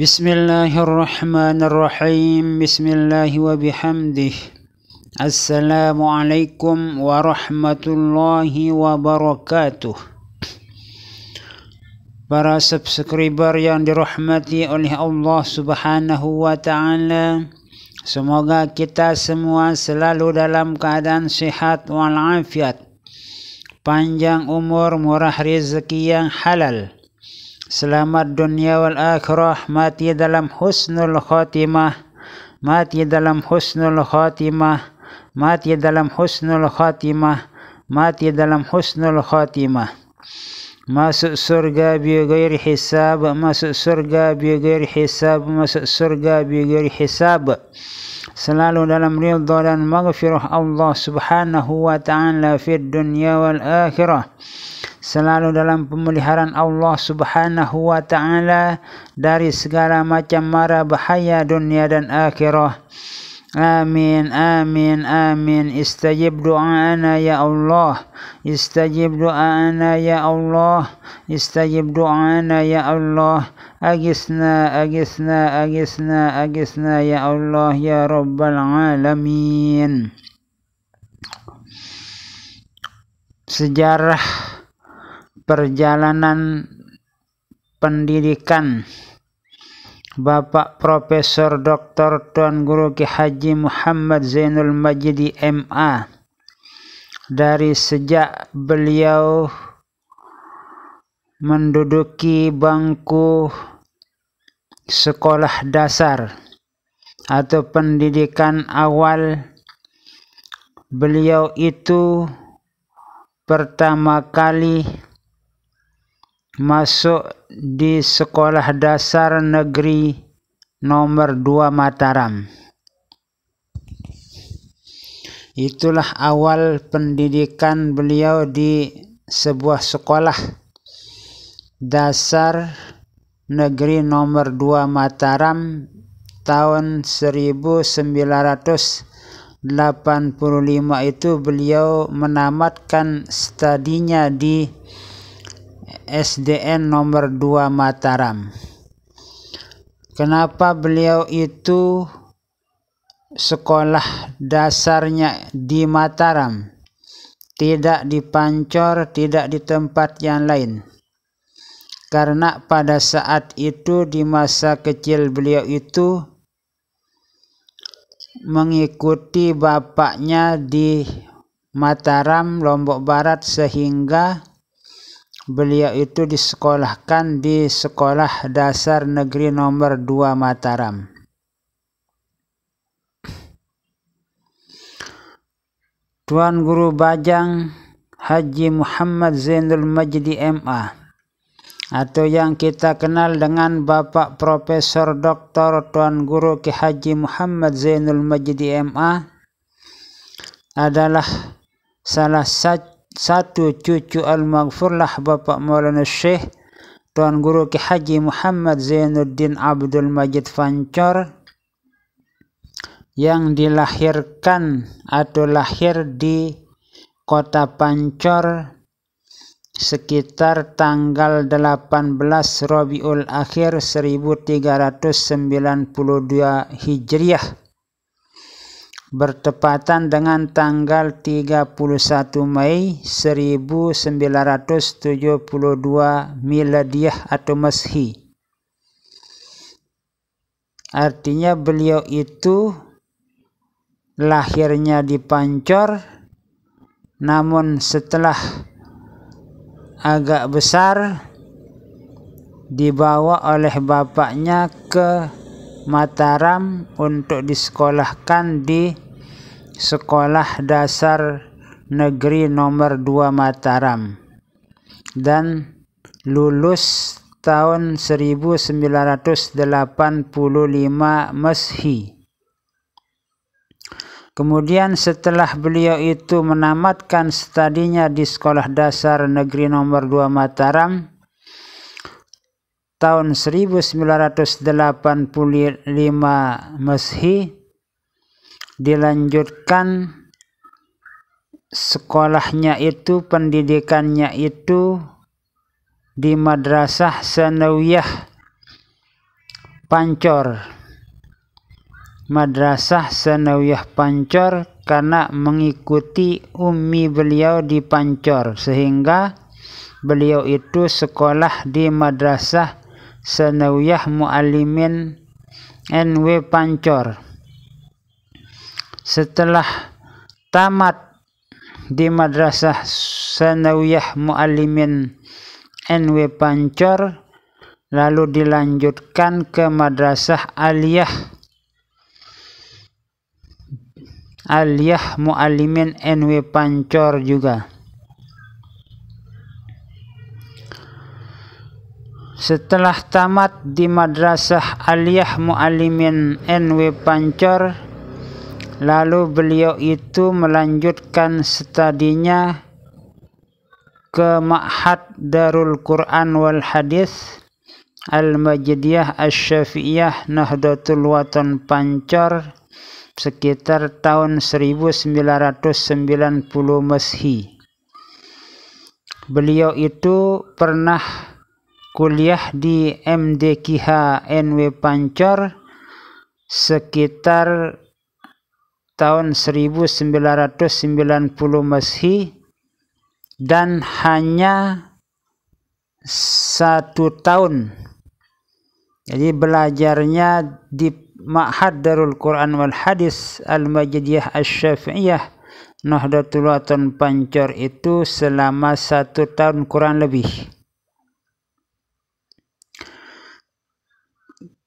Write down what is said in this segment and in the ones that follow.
Bismillahirrahmanirrahim. الله الرحمن الرحيم بسم الله وبحمده السلام عليكم ورحمة الله وبركاته Para subscriber yang dirahmati oleh Allah Subhanahu wa taala, semoga kita semua selalu dalam keadaan sehat walafiat, panjang umur, murah rezeki yang halal selamat dunia wal akhirah mati dalam husnul khatimah mati dalam husnul khatimah mati dalam husnul khatimah mati dalam husnul khatimah masuk surga بغير حساب masuk surga بغير حساب masuk surga بغير حساب selalu dalam ridha dan maghfirah Allah subhanahu wa ta'ala fid dunya wal akhirah selalu dalam pemeliharaan Allah Subhanahu wa taala dari segala macam mara bahaya dunia dan akhirah. Amin, amin, amin. Istajib doa'ana ya Allah. Istajib doa'ana ya Allah. Istajib doa'ana ya Allah. Agisna, agisna, agisna, agisna ya Allah ya Rabbal Alamin. Sejarah perjalanan pendidikan Bapak Profesor Dr. Tuan Guru Ki Haji Muhammad Zainul Majidi MA dari sejak beliau menduduki bangku sekolah dasar atau pendidikan awal beliau itu pertama kali masuk di Sekolah Dasar Negeri Nomor 2 Mataram. Itulah awal pendidikan beliau di sebuah sekolah dasar negeri nomor 2 Mataram tahun 1985 itu beliau menamatkan studinya di SDN nomor 2 Mataram. Kenapa beliau itu sekolah dasarnya di Mataram, tidak di Pancor, tidak di tempat yang lain. Karena pada saat itu di masa kecil beliau itu mengikuti bapaknya di Mataram, Lombok Barat sehingga Beliau itu disekolahkan di Sekolah Dasar Negeri Nomor 2 Mataram. Tuan Guru Bajang Haji Muhammad Zainul Majdi MA atau yang kita kenal dengan Bapak Profesor Dr. Tuan Guru Ki Haji Muhammad Zainul Majdi MA adalah salah satu satu cucu almaghfurlah Bapak Maulana Syekh Tuan Guru Ki Haji Muhammad Zainuddin Abdul Majid Fancor yang dilahirkan atau lahir di kota Pancor sekitar tanggal 18 Rabiul Akhir 1392 Hijriah bertepatan dengan tanggal 31 Mei 1972 Miladiah atau Masehi. Artinya beliau itu lahirnya di Pancor namun setelah agak besar dibawa oleh bapaknya ke Mataram untuk disekolahkan di Sekolah Dasar Negeri Nomor 2 Mataram dan lulus tahun 1985 Meshi. Kemudian setelah beliau itu menamatkan studinya di Sekolah Dasar Negeri Nomor 2 Mataram, tahun 1985 Masehi dilanjutkan sekolahnya itu pendidikannya itu di Madrasah Sanawiyah Pancor Madrasah Sanawiyah Pancor karena mengikuti umi beliau di Pancor sehingga beliau itu sekolah di Madrasah Senawiyah Mu'alimin NW Pancor setelah tamat di Madrasah Senawiyah Mu'alimin NW Pancor lalu dilanjutkan ke Madrasah Aliyah Aliyah Mu'alimin NW Pancor juga Setelah tamat di Madrasah Aliyah Mu'alimin NW Pancor, lalu beliau itu melanjutkan studinya ke Ma'had Darul Quran wal Hadis al Majidiyah Asy-Syafi'iyah Nahdlatul Wathon Pancor sekitar tahun 1990 Masehi. Beliau itu pernah kuliah di MDKH NW Pancor sekitar tahun 1990 Masehi dan hanya satu tahun jadi belajarnya di Ma'had Darul Quran wal Hadis al Majidiah Asy-Syafi'iyah Nahdlatul Wathon Pancor itu selama satu tahun kurang lebih.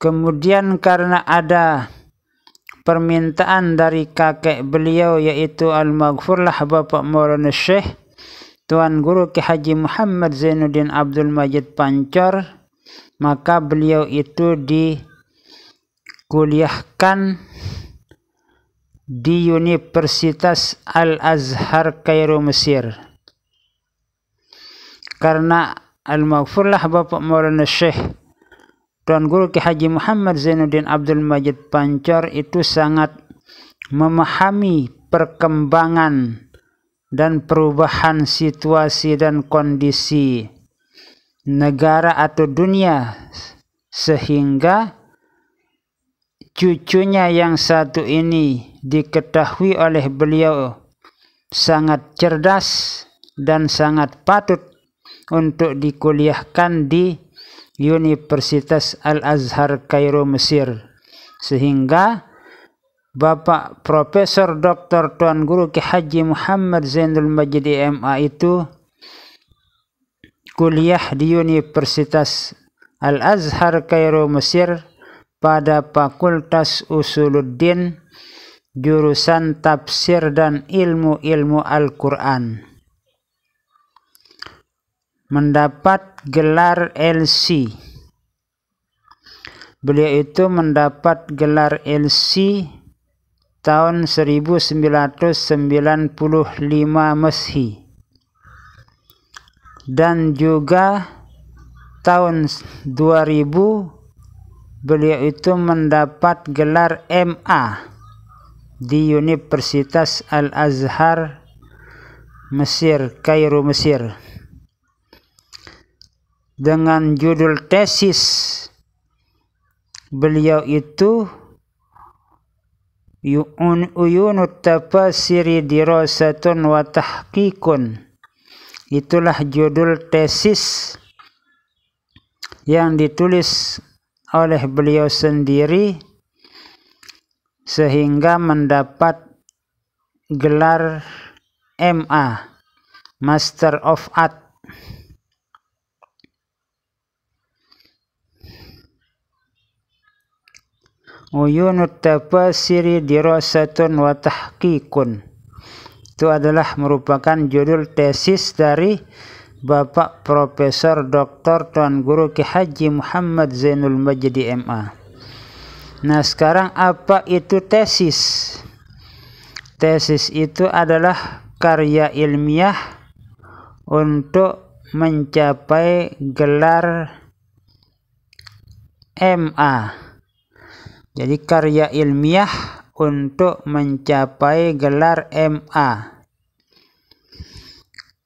Kemudian karena ada permintaan dari kakek beliau yaitu Al-Maghfurlah Bapak Maulana Syekh Tuan Guru Ki Haji Muhammad Zainuddin Abdul Majid Pancor maka beliau itu dikuliahkan di Universitas Al-Azhar Kairo Mesir karena Al-Maghfurlah Bapak Maulana Syekh Tuan Guru Ki Haji Muhammad Zainuddin Abdul Majid Pancor itu sangat memahami perkembangan dan perubahan situasi dan kondisi negara atau dunia sehingga cucunya yang satu ini diketahui oleh beliau sangat cerdas dan sangat patut untuk dikuliahkan di Universitas Al-Azhar Kairo Mesir sehingga Bapak Profesor Dr. Tuan Guru Ki Haji Muhammad Zainul Majid MA itu kuliah di Universitas Al-Azhar Kairo Mesir pada Fakultas Usuluddin jurusan tafsir dan ilmu-ilmu Al-Qur'an mendapat gelar LC beliau itu mendapat gelar LC tahun 1995 Meshi dan juga tahun 2000 beliau itu mendapat gelar MA di Universitas Al-Azhar Mesir, Kairo Mesir dengan judul tesis beliau itu Uyunu tafasiri Dirosatun wa Tahqiqun itulah judul tesis yang ditulis oleh beliau sendiri sehingga mendapat gelar MA Master of Art Uyunut Tafasiri Dirosatun wa Tahqiqun. Itu adalah merupakan judul tesis dari Bapak Profesor Dr. Tuan Guru Ki Haji Muhammad Zainul Majdi MA. Nah, sekarang apa itu tesis? Tesis itu adalah karya ilmiah untuk mencapai gelar MA jadi karya ilmiah untuk mencapai gelar MA.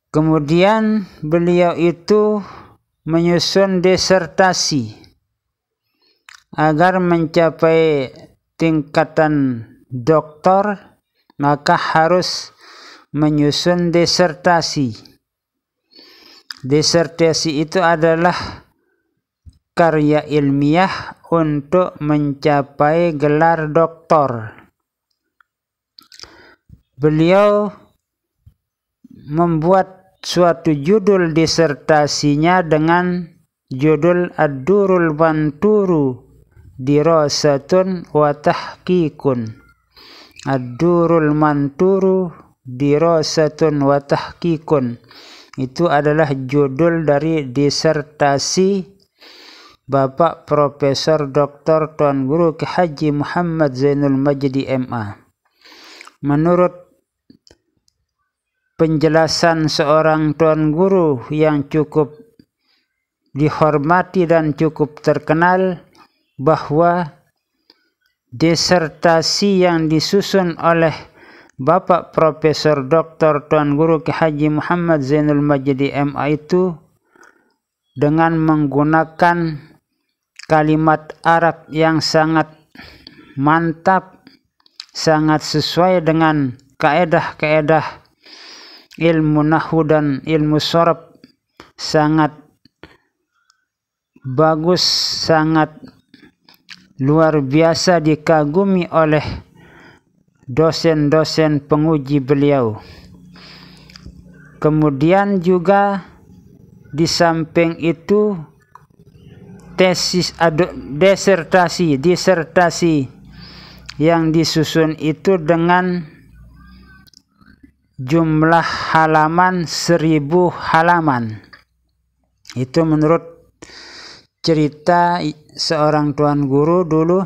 Kemudian beliau itu menyusun disertasi agar mencapai tingkatan doktor maka harus menyusun disertasi. Disertasi itu adalah karya ilmiah untuk mencapai gelar doktor. Beliau membuat suatu judul disertasinya dengan judul Ad-Durul Manturu di wa Tahkikun. Ad-Durul Manturu Rosatun wa Tahkikun. Itu adalah judul dari disertasi Bapak Profesor Dr. Tuan Guru K. Haji Muhammad Zainul Majdi MA. Menurut penjelasan seorang Tuan Guru yang cukup dihormati dan cukup terkenal bahwa disertasi yang disusun oleh Bapak Profesor Dr. Tuan Guru K. Haji Muhammad Zainul Majdi MA itu dengan menggunakan kalimat Arab yang sangat mantap, sangat sesuai dengan kaedah-kaedah ilmu nahu dan ilmu sorab sangat bagus, sangat luar biasa dikagumi oleh dosen-dosen penguji beliau. Kemudian juga di samping itu tesis adu, desertasi disertasi yang disusun itu dengan jumlah halaman seribu halaman itu menurut cerita seorang tuan guru dulu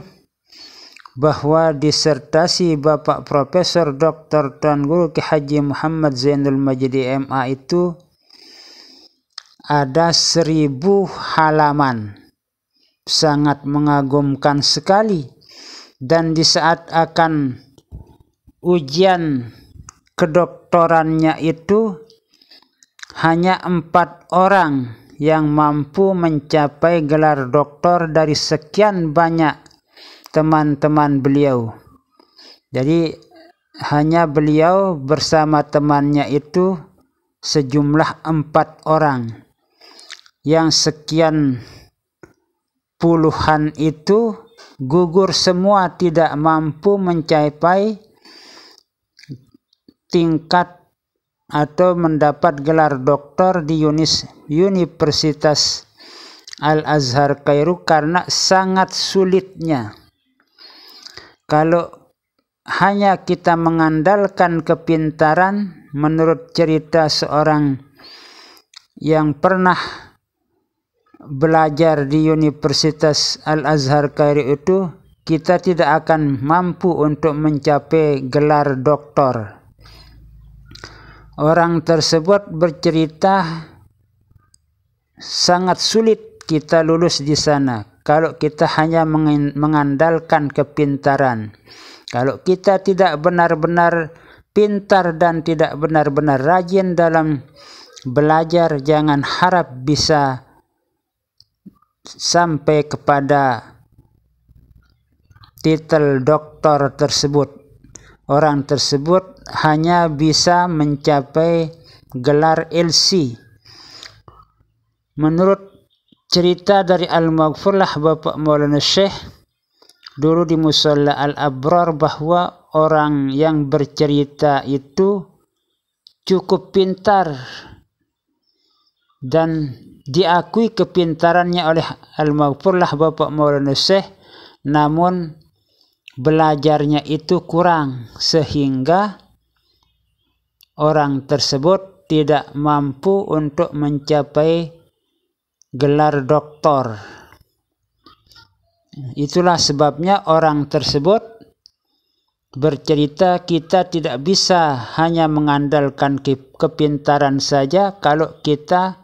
bahwa disertasi Bapak Profesor dokter Tuan Guru Ki Haji Muhammad Zainul Majdi MA itu ada seribu halaman sangat mengagumkan sekali dan di saat akan ujian kedoktorannya itu hanya empat orang yang mampu mencapai gelar doktor dari sekian banyak teman-teman beliau jadi hanya beliau bersama temannya itu sejumlah empat orang yang sekian puluhan itu gugur semua tidak mampu mencapai tingkat atau mendapat gelar doktor di Yunis, Universitas Al-Azhar Kairu karena sangat sulitnya. Kalau hanya kita mengandalkan kepintaran menurut cerita seorang yang pernah belajar di Universitas Al-Azhar Kairi itu kita tidak akan mampu untuk mencapai gelar doktor. Orang tersebut bercerita sangat sulit kita lulus di sana kalau kita hanya mengandalkan kepintaran. Kalau kita tidak benar-benar pintar dan tidak benar-benar rajin dalam belajar, jangan harap bisa sampai kepada titel doktor tersebut. Orang tersebut hanya bisa mencapai gelar LC. Menurut cerita dari Al-Maghfurlah Bapak Maulana Syekh dulu di Musalla Al-Abrar bahwa orang yang bercerita itu cukup pintar dan diakui kepintarannya oleh Al-Maghfurlah Bapak Maulana Syekh namun belajarnya itu kurang sehingga orang tersebut tidak mampu untuk mencapai gelar doktor itulah sebabnya orang tersebut bercerita kita tidak bisa hanya mengandalkan kepintaran saja kalau kita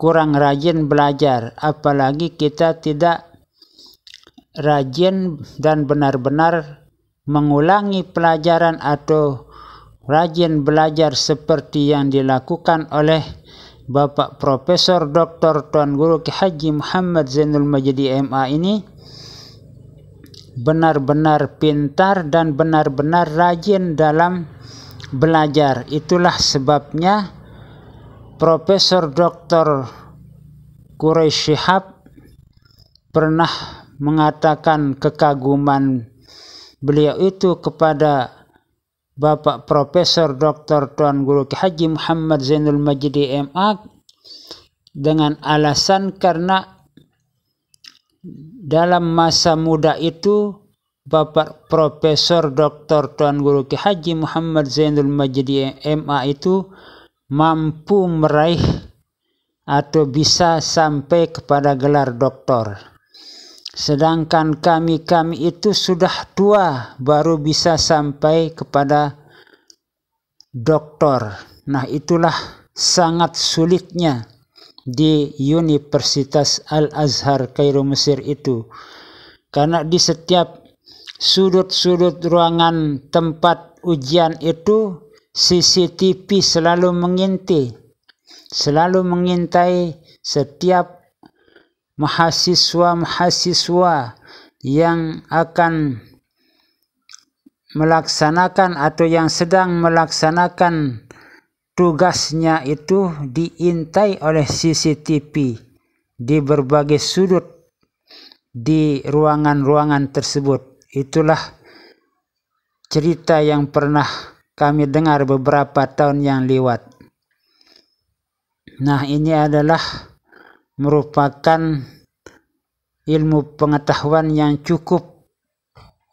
kurang rajin belajar, apalagi kita tidak rajin dan benar-benar mengulangi pelajaran atau rajin belajar seperti yang dilakukan oleh Bapak Profesor Dr. Tuan Guru Ki Haji Muhammad Zainul Majdi MA ini benar-benar pintar dan benar-benar rajin dalam belajar. Itulah sebabnya Profesor Dr. Quraish Shihab pernah mengatakan kekaguman beliau itu kepada Bapak Profesor Dr. Tuan Guru Haji Muhammad Zainul Majidi MA dengan alasan karena dalam masa muda itu Bapak Profesor Dr. Tuan Guru Haji Muhammad Zainul Majidi MA itu mampu meraih atau bisa sampai kepada gelar doktor. Sedangkan kami-kami itu sudah tua baru bisa sampai kepada doktor. Nah itulah sangat sulitnya di Universitas Al-Azhar Kairo Mesir itu. Karena di setiap sudut-sudut ruangan tempat ujian itu CCTV selalu mengintai, selalu mengintai setiap mahasiswa-mahasiswa yang akan melaksanakan atau yang sedang melaksanakan tugasnya itu diintai oleh CCTV di berbagai sudut di ruangan-ruangan tersebut. Itulah cerita yang pernah kami dengar beberapa tahun yang lewat. Nah, ini adalah merupakan ilmu pengetahuan yang cukup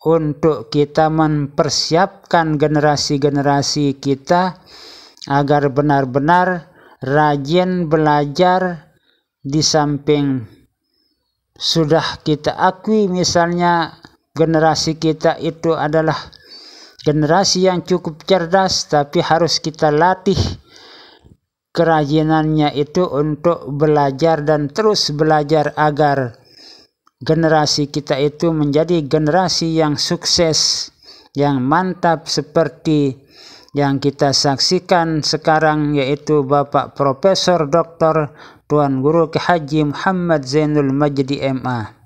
untuk kita mempersiapkan generasi-generasi kita agar benar-benar rajin belajar di samping sudah kita akui misalnya generasi kita itu adalah generasi yang cukup cerdas tapi harus kita latih kerajinannya itu untuk belajar dan terus belajar agar generasi kita itu menjadi generasi yang sukses yang mantap seperti yang kita saksikan sekarang yaitu Bapak Profesor Dr. Tuan Guru Haji Muhammad Zainul Majdi MA.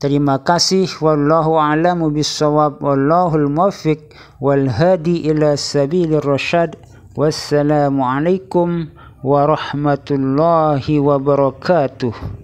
Terima kasih wallahu a'lamu bissawab wallahul muwaffiq wal hadi ila sabilir rasyad. Wassalamualaikum warahmatullahi wabarakatuh.